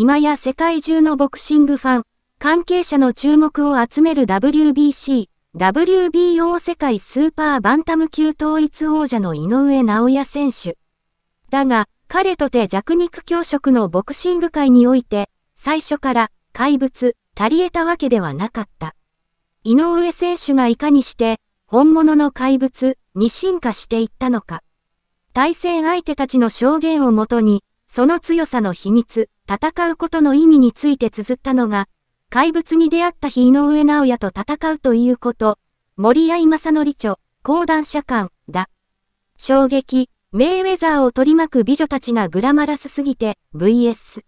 今や世界中のボクシングファン、関係者の注目を集める WBC、WBO 世界スーパーバンタム級統一王者の井上直也選手。だが、彼とて弱肉強食のボクシング界において、最初から怪物、足り得たわけではなかった。井上選手がいかにして、本物の怪物に進化していったのか。対戦相手たちの証言をもとに、その強さの秘密、戦うことの意味について綴ったのが、怪物に出会った日井上直也と戦うということ、森合正則著、講談社官、だ。衝撃、メイウェザーを取り巻く美女たちがグラマラスすぎて、VS。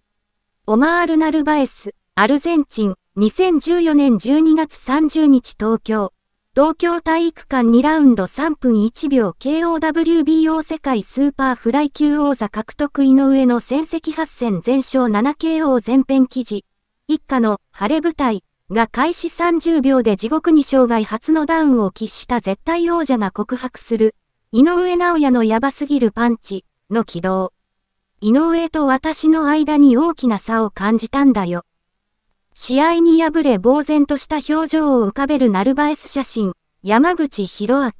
オマール・ナルバエス、アルゼンチン、2014年12月30日東京。東京体育館2ラウンド3分1秒 KOWBO 世界スーパーフライ級王座獲得井上の戦績8戦全勝 7KO 全編記事。一家の晴れ舞台が開始30秒で地獄に生涯初のダウンを喫した絶対王者が告白する。井上直也のやばすぎるパンチの軌道。井上と私の間に大きな差を感じたんだよ。試合に敗れ呆然とした表情を浮かべるナルバエス写真、山口博明。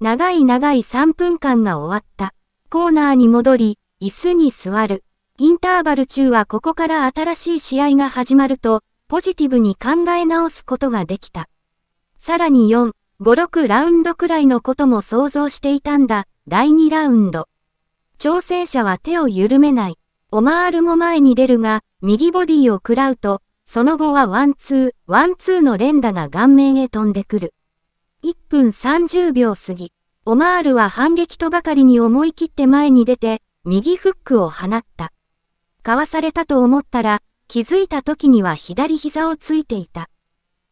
長い長い3分間が終わった。コーナーに戻り、椅子に座る。インターバル中はここから新しい試合が始まると、ポジティブに考え直すことができた。さらに4、5、6ラウンドくらいのことも想像していたんだ、第2ラウンド。挑戦者は手を緩めない。オマールも前に出るが、右ボディを食らうと、その後はワンツー、ワンツーの連打が顔面へ飛んでくる。1分30秒過ぎ、オマールは反撃とばかりに思い切って前に出て、右フックを放った。かわされたと思ったら、気づいた時には左膝をついていた。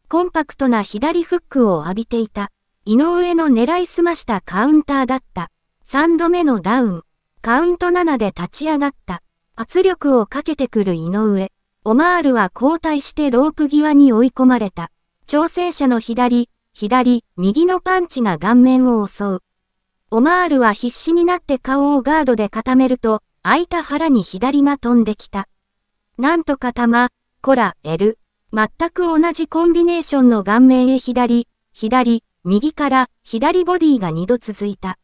コンパクトな左フックを浴びていた。井上の狙いすましたカウンターだった。3度目のダウン。カウント7で立ち上がった。圧力をかけてくる井上。オマールは交代してロープ際に追い込まれた。調整者の左、左、右のパンチが顔面を襲う。オマールは必死になって顔をガードで固めると、開いた腹に左が飛んできた。なんとか玉、コラ、L。全く同じコンビネーションの顔面へ左、左、右から左ボディが2度続いた。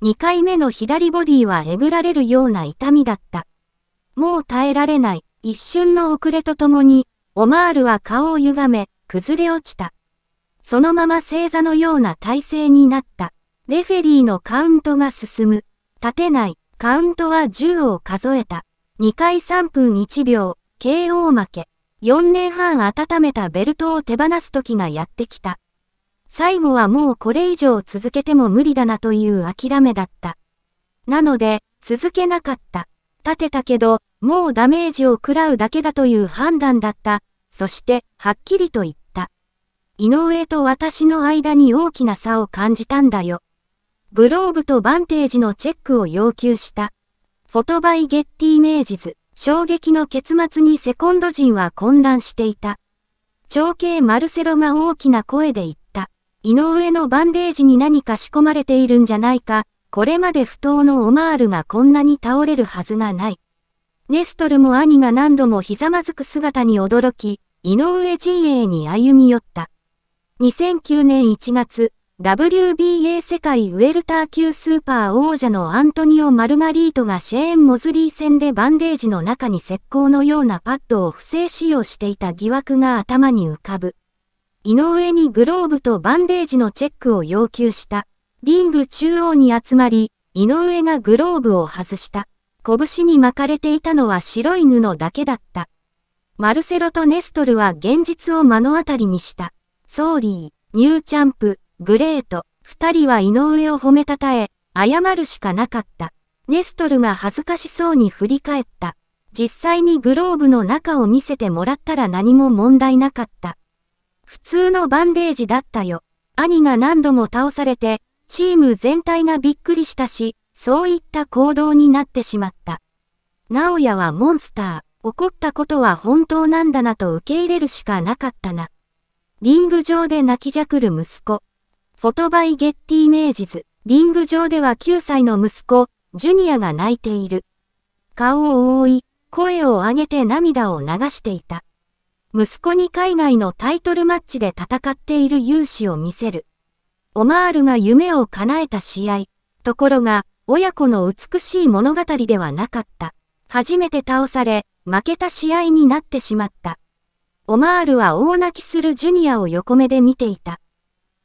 2回目の左ボディはえぐられるような痛みだった。もう耐えられない。一瞬の遅れとともに、オマールは顔を歪め、崩れ落ちた。そのまま正座のような体勢になった。レフェリーのカウントが進む。立てない。カウントは10を数えた。2回3分1秒、KO 負け。4年半温めたベルトを手放す時がやってきた。最後はもうこれ以上続けても無理だなという諦めだった。なので、続けなかった。立てたけど、もうダメージを食らうだけだという判断だった。そして、はっきりと言った。井上と私の間に大きな差を感じたんだよ。グローブとバンテージのチェックを要求した。フォトバイゲッティイメージズ、衝撃の結末にセコンド陣は混乱していた。長兄マルセロが大きな声で言った。井上のバンデージに何か仕込まれているんじゃないか、これまで不当のオマールがこんなに倒れるはずがない。ネストルも兄が何度もひざまずく姿に驚き、井上陣営に歩み寄った。2009年1月、WBA 世界ウェルター級スーパー王者のアントニオ・マルガリートがシェーン・モズリー戦でバンデージの中に石膏のようなパッドを不正使用していた疑惑が頭に浮かぶ。井上にグローブとバンデージのチェックを要求した。リング中央に集まり、井上がグローブを外した。拳に巻かれていたのは白い布だけだった。マルセロとネストルは現実を目の当たりにした。ソーリー、ニューチャンプ、グレート、二人は井上を褒めたたえ、謝るしかなかった。ネストルが恥ずかしそうに振り返った。実際にグローブの中を見せてもらったら何も問題なかった。普通のバンデージだったよ。兄が何度も倒されて、チーム全体がびっくりしたし、そういった行動になってしまった。直ヤはモンスター、怒ったことは本当なんだなと受け入れるしかなかったな。リング上で泣きじゃくる息子。フォトバイゲッティメージズ。リング上では9歳の息子、ジュニアが泣いている。顔を覆い、声を上げて涙を流していた。息子に海外のタイトルマッチで戦っている勇姿を見せる。オマールが夢を叶えた試合。ところが、親子の美しい物語ではなかった。初めて倒され、負けた試合になってしまった。オマールは大泣きするジュニアを横目で見ていた。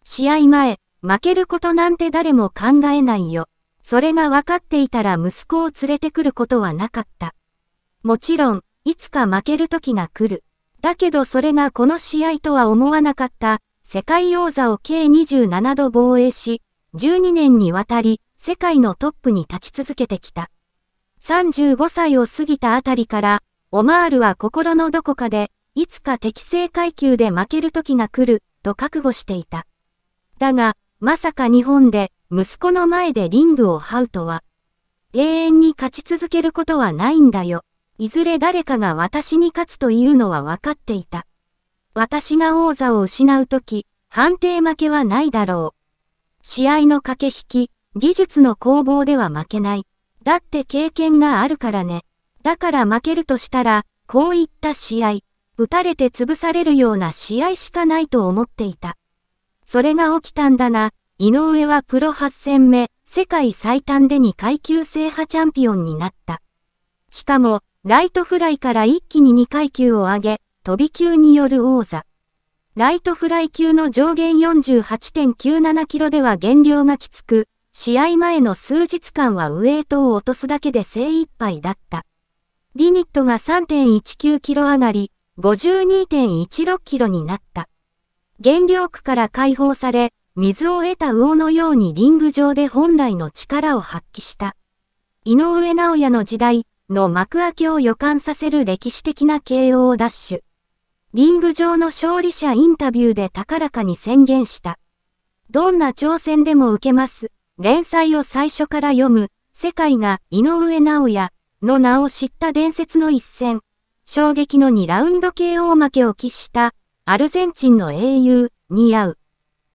試合前、負けることなんて誰も考えないよ。それが分かっていたら息子を連れてくることはなかった。もちろん、いつか負ける時が来る。だけどそれがこの試合とは思わなかった。世界王座を計27度防衛し、12年にわたり世界のトップに立ち続けてきた。35歳を過ぎたあたりから、オマールは心のどこかで、いつか適正階級で負ける時が来る、と覚悟していた。だが、まさか日本で、息子の前でリングを這うとは、永遠に勝ち続けることはないんだよ。いずれ誰かが私に勝つというのは分かっていた。私が王座を失うとき、判定負けはないだろう。試合の駆け引き、技術の攻防では負けない。だって経験があるからね。だから負けるとしたら、こういった試合、打たれて潰されるような試合しかないと思っていた。それが起きたんだな。井上はプロ8戦目、世界最短で2階級制覇チャンピオンになった。しかも、ライトフライから一気に2階級を上げ、飛び級による王座。ライトフライ級の上限48.97キロでは減量がきつく、試合前の数日間はウエイトを落とすだけで精一杯だった。リミットが3.19キロ上がり、52.16キロになった。減量区から解放され、水を得た魚のようにリング上で本来の力を発揮した。井上直也の時代の幕開けを予感させる歴史的な KO ダッシュ。リング上の勝利者インタビューで高らかに宣言した。どんな挑戦でも受けます。連載を最初から読む、世界が井上直也の名を知った伝説の一戦。衝撃の2ラウンド KO 負けを喫した、アルゼンチンの英雄、似合う。